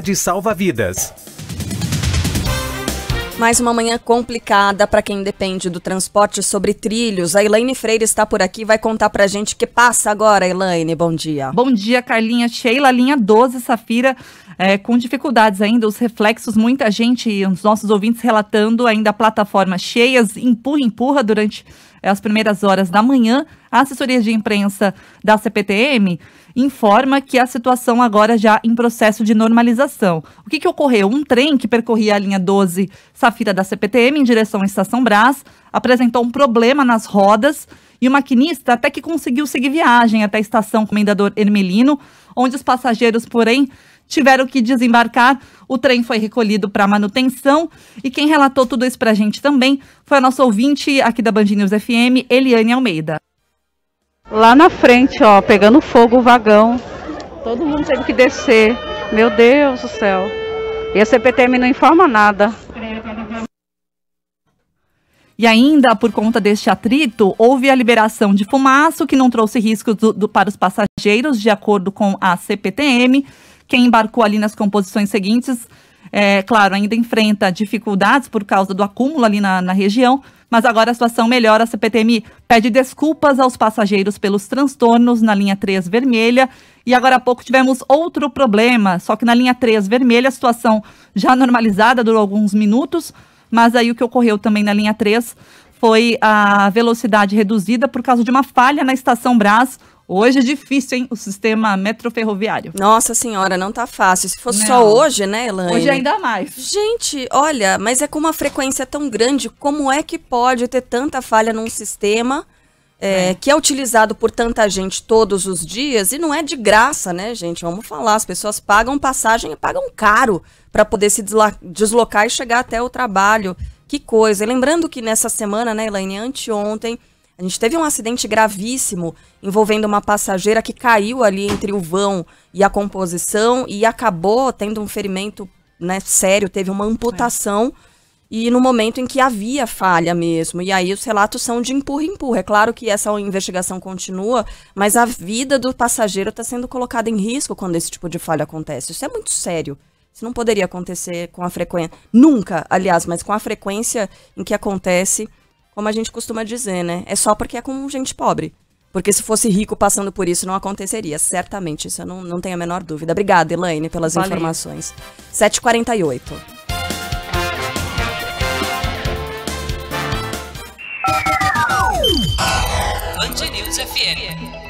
de salva-vidas. Mais uma manhã complicada para quem depende do transporte sobre trilhos. A Elaine Freire está por aqui, vai contar a gente o que passa agora, Elaine. Bom dia. Bom dia, Carlinha Sheila, linha 12 Safira. É, com dificuldades ainda, os reflexos, muita gente, os nossos ouvintes relatando ainda a plataforma cheias, empurra, empurra durante é às primeiras horas da manhã, a assessoria de imprensa da CPTM informa que a situação agora já em processo de normalização. O que, que ocorreu? Um trem que percorria a linha 12 Safira da CPTM em direção à Estação Brás apresentou um problema nas rodas e o maquinista até que conseguiu seguir viagem até a estação Comendador Hermelino, onde os passageiros, porém, tiveram que desembarcar. O trem foi recolhido para manutenção. E quem relatou tudo isso para a gente também foi a nossa ouvinte aqui da Band News FM, Eliane Almeida. Lá na frente, ó, pegando fogo o vagão. Todo mundo teve que descer. Meu Deus do céu. E a CPTM não informa nada. E ainda, por conta deste atrito, houve a liberação de fumaça, que não trouxe riscos para os passageiros, de acordo com a CPTM quem embarcou ali nas composições seguintes, é, claro, ainda enfrenta dificuldades por causa do acúmulo ali na, na região, mas agora a situação melhora. A CPTM pede desculpas aos passageiros pelos transtornos na linha 3 vermelha. E agora há pouco tivemos outro problema, só que na linha 3 vermelha a situação já normalizada durou alguns minutos, mas aí o que ocorreu também na linha 3 foi a velocidade reduzida por causa de uma falha na estação Brás. Hoje é difícil, hein? O sistema metroferroviário. Nossa senhora, não tá fácil. Se fosse não. só hoje, né, Elaine? Hoje ainda mais. Gente, olha, mas é com uma frequência tão grande, como é que pode ter tanta falha num sistema é, é. que é utilizado por tanta gente todos os dias e não é de graça, né, gente? Vamos falar, as pessoas pagam passagem e pagam caro para poder se deslocar e chegar até o trabalho. Que coisa. Lembrando que nessa semana, né, Elaine, anteontem, a gente teve um acidente gravíssimo envolvendo uma passageira que caiu ali entre o vão e a composição e acabou tendo um ferimento né, sério, teve uma amputação. É. E no momento em que havia falha mesmo. E aí os relatos são de empurra empurra. É claro que essa investigação continua, mas a vida do passageiro está sendo colocada em risco quando esse tipo de falha acontece. Isso é muito sério. Isso não poderia acontecer com a frequência. Nunca, aliás, mas com a frequência em que acontece, como a gente costuma dizer, né? É só porque é com gente pobre. Porque se fosse rico passando por isso, não aconteceria. Certamente, isso eu não, não tenho a menor dúvida. Obrigada, Elaine, pelas Valeu. informações. 7h48. Band News FM.